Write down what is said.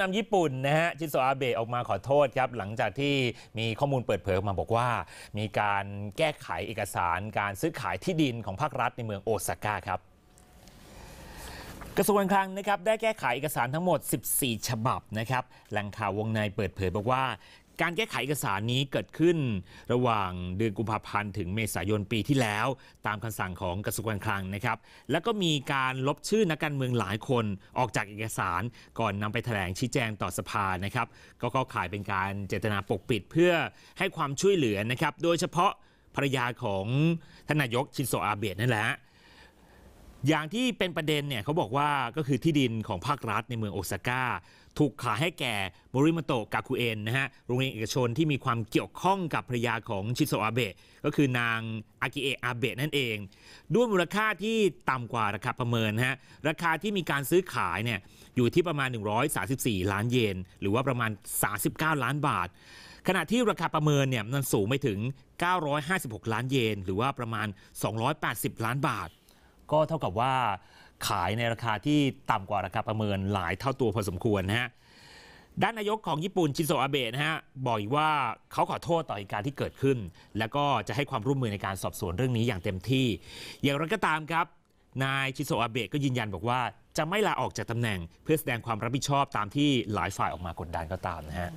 นำญี่ปุ่นนะฮะชินโซอาเบะออกมาขอโทษครับ หลังจากที่มีข้อมูลเปิดเผยออกมาบอกว่า มีการแก้ไขเอกสารการซื้อขายที่ดินของภาครัฐในเมืองโอซาก้าครับกระทรวงการคลังนะครับได้แก้ไขเอกสารทั้งหมด 14 ฉบับนะครับแหล่งข่าววงในเปิดเผยบอกว่าการแก้ไขเอกสารนี้เกิดขึ้นระหว่างเดือนกุมภาพันธ์ ถึงเมษายนปีที่แล้วตามคำสั่งของกระทรวงการคลังนะครับ แล้วก็มีการลบชื่อนักการเมืองหลายคนออกจากเอกสารก่อนนำไปแถลงชี้แจงต่อสภานะครับ ก็เข้าข่ายเป็นการเจตนาปกปิดเพื่อให้ความช่วยเหลือนะครับ โดยเฉพาะภรรยาของทนายกชินโซอาเบะนั่นแหละอย่างที่เป็นประเด็นเนี่ยเขาบอกว่าก็คือที่ดินของภาครัฐในเมืองโอซาก้าถูกขายให้แก่มริมโตะกาคุเอนนะฮะโรงเรียนเอกชนที่มีความเกี่ยวข้องกับภรรยาของชิโซอาเบะก็คือนางอากิเอะอาเบะนั่นเอง ด้วยมูลค่าที่ต่ำกว่าราคาประเมินนะฮะ ราคาที่มีการซื้อขายเนี่ยอยู่ที่ประมาณ 134 ล้านเยนหรือว่าประมาณ 39 ล้านบาท ขณะที่ราคาประเมินเนี่ยมันสูงไม่ถึง 956 ล้านเยนหรือว่าประมาณ 280 ล้านบาทก็เท่ากับว่าขายในราคาที่ต่ำกว่าราคาประเมินหลายเท่าตัวพอสมควรนะฮะ ด้านนายกของญี่ปุ่นชินโซอาเบะนะฮะบอกอีกว่าเขาขอโทษต่อเหตุการณ์ที่เกิดขึ้น และก็จะให้ความร่วมมือในการสอบสวนเรื่องนี้อย่างเต็มที่ อย่างไรก็ตามครับนายชิโซอาเบะก็ยืนยันบอกว่า จะไม่ลาออกจากตำแหน่ง เพื่อแสดงความรับผิดชอบตามที่หลายฝ่ายออกมากดดันก็ตามนะฮะ